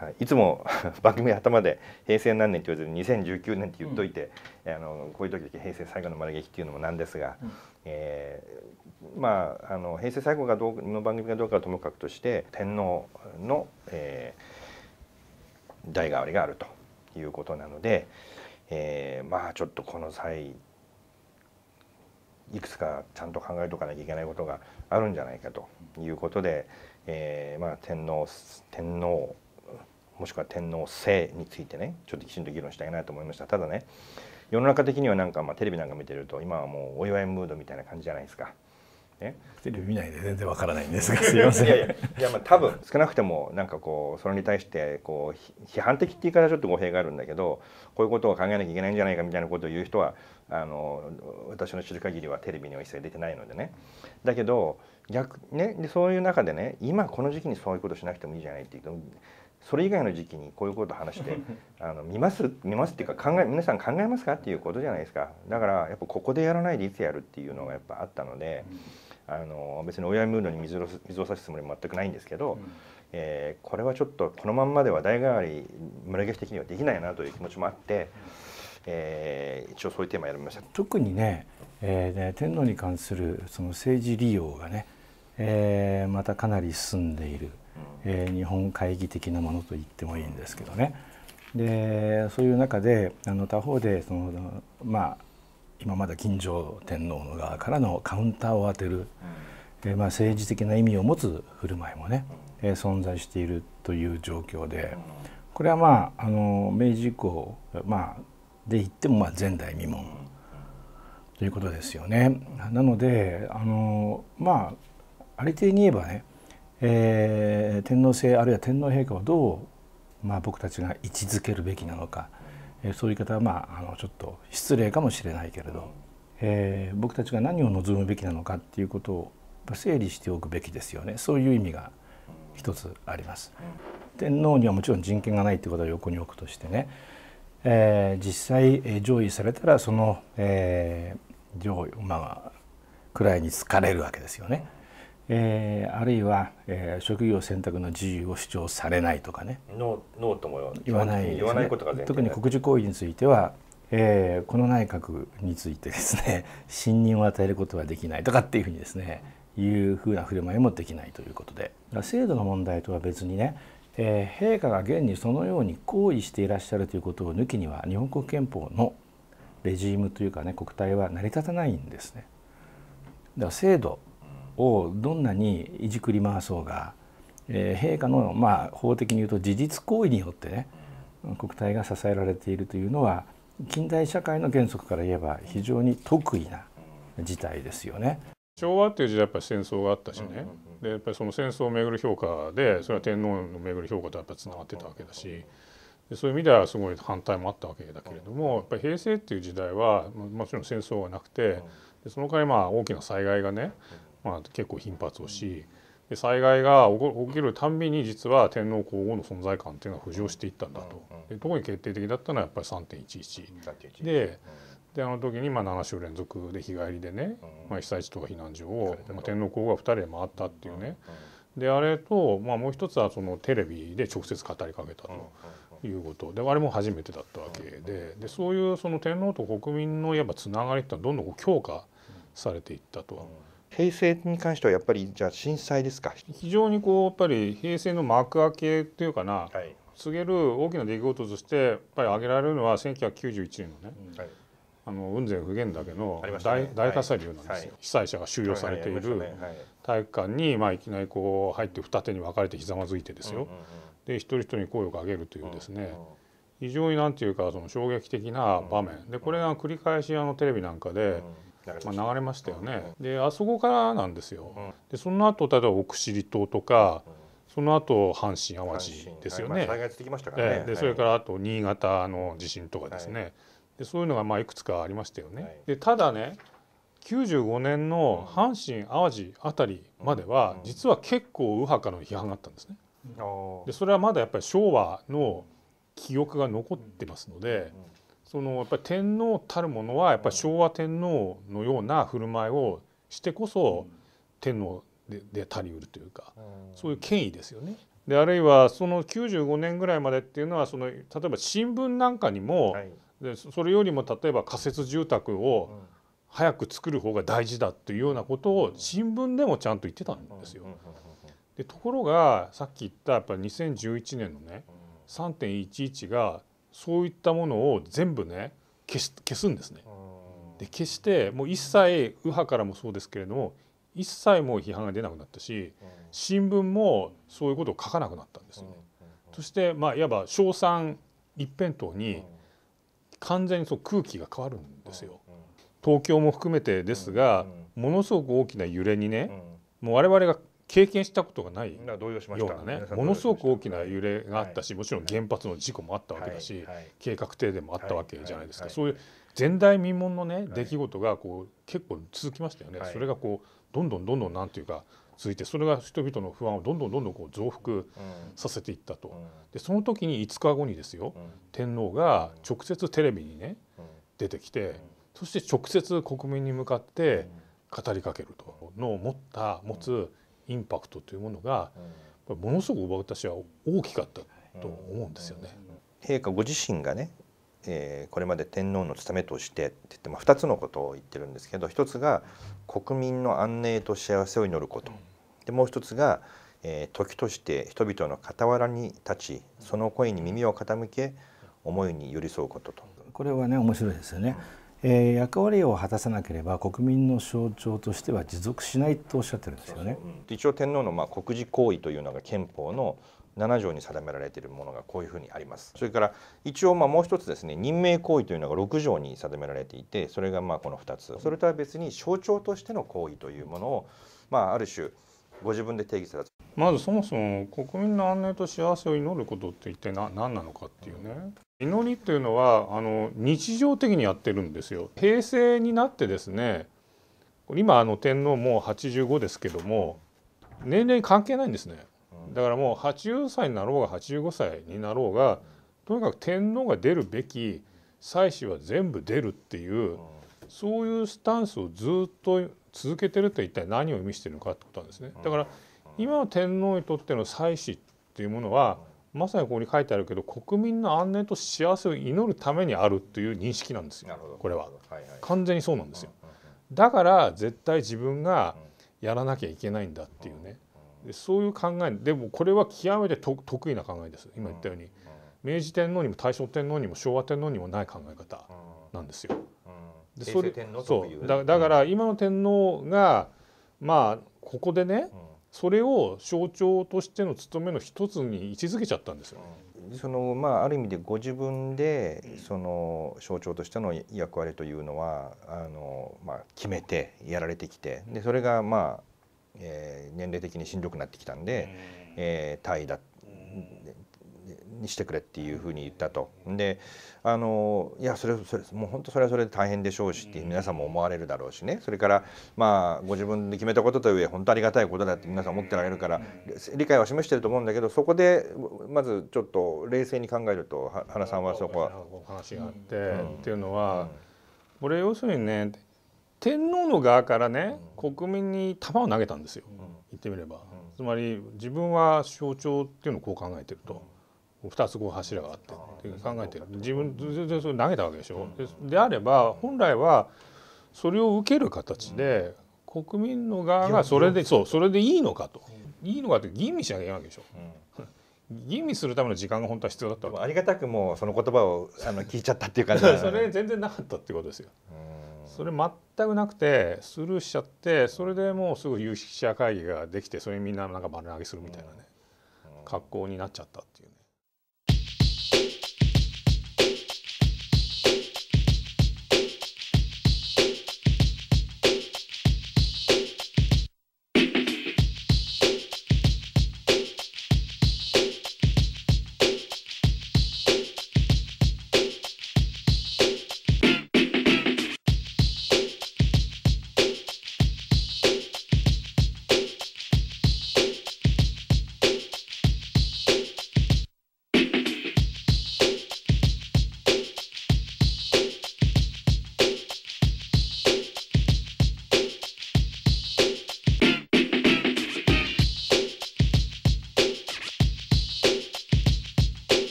はい、いつも 番組頭で「平成何年」って言われてる2019年って言っといて、うん、あのこういう時だけ平成最後の丸劇っていうのもなんですが、うん、えー、まああの平成最後がどうの番組がどうかはともかくとして天皇の、えー、代替わりがあるということなので、えー、まあちょっとこの際いくつかちゃんと考えとかなきゃいけないことがあるんじゃないかということで、えーまあ、天皇天皇もしくは天皇制についてねちょっときちんと議論したいなと思いましたただね世の中的にはなんかまあテレビなんか見てると今はもうお祝いムードみたいな感じじゃないですか。ね、テレビ見ないで全然わからないんですがすいませんいやいやいやまあ多分少なくてもなんかこうそれに対してこう批判的って言い方はちょっと語弊があるんだけどこういうことを考えなきゃいけないんじゃないかみたいなことを言う人はあの私の知る限りはテレビには一切出てないのでねだけど逆ねでそういう中でね今この時期にそういうことしなくてもいいじゃないっていうそれ以外の時期にこういうこと話して あの見ます見ますっていうか考え皆さん考えますかっていうことじゃないですかだからやっぱここでやらないでいつやるっていうのがやっぱあったので、うん、あの別に親ムードに水を水を差すつもりも全くないんですけど、うん、えー、これはちょっとこのまんまでは代替わり村劇的にはできないなという気持ちもあって。えー、一応そういうテーマやりました特にね,、えーね天皇に関するその政治利用がね、えー、またかなり進んでいるえー、日本会議的なものと言ってもいいんですけどね。でそういう中であの他方でそのまあ今まだ金城天皇の側からのカウンターを当てる、えー、まあ、政治的な意味を持つ振る舞いもね、えー、存在しているという状況でこれはまああの明治以降、まあ、で言ってもまあ前代未聞ということですよね。なのであのまあありていに言えばねえー、天皇制あるいは天皇陛下をどう、まあ、僕たちが位置づけるべきなのか、えー、そういう言い方は、まあ、あのちょっと失礼かもしれないけれど、えー、僕たちが何を望むべきなのかっていうことを整理しておくべきですよねそういう意味が一つあります。天皇にはもちろん人権がないということは横に置くとしてね、えー、実際、えー、上位されたらその、えー、上位まあ位に疲れるわけですよね。えー、あるいは、えー、職業選択の自由を主張されないとかねノーとも言わない、ね、言わないことが特に国事行為については、えー、この内閣についてですね 信任を与えることはできないとかっていうふうにですねいうふうな振る舞いもできないということで制度の問題とは別にね、えー、陛下が現にそのように行為していらっしゃるということを抜きには日本国憲法のレジームというかね国体は成り立たないんですね。だから制度をどんなにいじくり回そうが、えー、陛下のまあ法的に言うと事実行為によってね国体が支えられているというのは近代社会の原則から言えば非常に得意な事態ですよね。昭和っていう時代やっぱり戦争があったしね、でやっぱりその戦争をめぐる評価でそれは天皇のめぐる評価とやっぱつながってたわけだしでそういう意味ではすごい反対もあったわけだけれどもやっぱり平成っていう時代はもちろん戦争はなくてでその代わりまあ大きな災害がねまあ、結構頻発をし、で災害が起きるたんびに実は天皇皇后の存在感っていうのは浮上していったんだと、で特に決定的だったのはやっぱり3.11で。であの時にまあ7週連続で日帰りでね、まあ、被災地とか避難所を、まあ、天皇皇后が2人で回ったっていうね、であれと、まあ、もう一つはそのテレビで直接語りかけたと。いうことであれも初めてだったわけででそういうその天皇と国民のいわばつながりってのはどんどん強化されていったと。平成に関してはやっぱりじゃあ震災ですか非常にこうやっぱり平成の幕開けというかな、はい、告げる大きな出来事としてやっぱり挙げられるのは1991年のね、はい、あの雲仙普賢岳の大,、ね、大火砕流なんですよ、はい、被災者が収容されている体育館に、まあ、いきなりこう入って二手に分かれてひざまずいてですよ、うんうんうん、で一人一人に声をかけるというですね、うんうん非常になんていうかその衝撃的な場面、うん、でこれが繰り返しあのテレビなんかで、う流れまあ、流れましたよね、であそこからなんですよ、でその後例えば奥尻島とか、その後阪神・淡路ですよね。はいまあ、災害か、ね、でそれからあと新潟の地震とかですね、はい、でそういうのがまあいくつかありましたよね。はい、でただね95年の阪神・淡路あたりまでは、実は結構右派からの批判があったんですね。うん、でそれはまだやっぱり昭和の記憶が残ってますので、うんそのやっぱり天皇たるものはやっぱり昭和天皇のような振る舞いをしてこそ天皇でで足りうるというかそういう権威ですよね。であるいはその95年ぐらいまでっていうのはその例えば新聞なんかにも、はい、でそれよりも例えば仮設住宅を早く作る方が大事だというようなことを新聞でもちゃんと言ってたんですよ。でところがさっき言ったやっぱり2011年のね3.11がそういったものを全部ね消し消すんですね。で消してもう一切右派からもそうですけれども一切もう批判が出なくなったし新聞もそういうことを書かなくなったんですよね。そしてまあいわば称賛一辺倒に完全にそう空気が変わるんですよ。東京も含めてですがものすごく大きな揺れにねもう我々が経験したことがないようなねものすごく大きな揺れがあったしもちろん原発の事故もあったわけだし計画停電もあったわけじゃないですかそういう前代未聞のね出来事がこう結構続きましたよねそれがこうどんどんどんどんなんていうか続いてそれが人々の不安をどんどんどんどんこう増幅させていったとでその時に5日後にですよ天皇が直接テレビにね出てきてそして直接国民に向かって語りかけるとのを持った持つインパクトというものが、ものすごく私は大きかったと思うんですよね。陛下ご自身がね、えー、これまで天皇の務めとしてって言って、も2つのことを言ってるんですけど1つが国民の安寧と幸せを祈ること、でもう1つが、えー、時として人々の傍らに立ちその声に耳を傾け思いに寄り添うことと。これはね面白いですよね。うんえー、役割を果たさなければ国民の象徴としては持続しないとおっしゃってるんですよね。そうそう一応天皇のまあ国事行為というのが憲法の7条に定められているものがこういうふうにあります。それから一応まあもう一つですね任命行為というのが6条に定められていてそれがまあこの2つそれとは別に象徴としての行為というものを、まあ、ある種ご自分で定義されたまずそもそも国民の安寧と幸せを祈ることって一体何なのかっていうね祈りというのはあの日常的にやってるんですよ平成になってですね今あの天皇も85ですけども年齢関係ないんですねだからもう80歳になろうが85歳になろうがとにかく天皇が出るべき祭祀は全部出るっていうそういうスタンスをずっと続けてるって一体何を意味してるのかってことなんですねだから、今の天皇にとっての祭祀っていうものはまさにここに書いてあるけど国民の安寧と幸せを祈るためにあるという認識なんですよこれは、はいはい、完全にそうなんですよ、だから絶対自分がやらなきゃいけないんだっていうね、でそういう考えでもこれは極めてと得意な考えです今言ったように、明治天皇にも大正天皇にも昭和天皇にもない考え方なんですよ。でそれそうだから今の天皇がまあここでね、それを象徴としての務めの一つに位置づけちゃったんですよ、ね、そのまあある意味でご自分でその象徴としての役割というのはあのまあ決めてやられてきてでそれがまあえー、年齢的にしんどくなってきたんで、えー、タイだっにしてくれっていうふうに言ったと。であのいやそれそれもう本当それはそれで大変でしょうしって皆さんも思われるだろうしねそれからまあご自分で決めたことといえ本当ありがたいことだって皆さん思ってられるから理解は示してると思うんだけどそこでまずちょっと冷静に考えると原さんはそこは。話があって、うん、っていうのは、これ要するにね天皇の側からね国民に球を投げたんですよ、言ってみれば、つまり自分は象徴っていうのをこう考えてると。2つこう柱があってって考えて自分全然それ投げたわけでしょ。であれば本来はそれを受ける形で国民の側がそれでそうそれでいいのかといいのかって吟味しなきゃいけないわけでしょ。吟味するための時間が本当は必要だったありがたくもうその言葉をあの聞いちゃったっていう感じ それ全然なかったってことですよ。それ全くなくてスルーしちゃってそれでもうすぐ有識者会議ができてそれみんななんか丸投げするみたいなね格好になっちゃった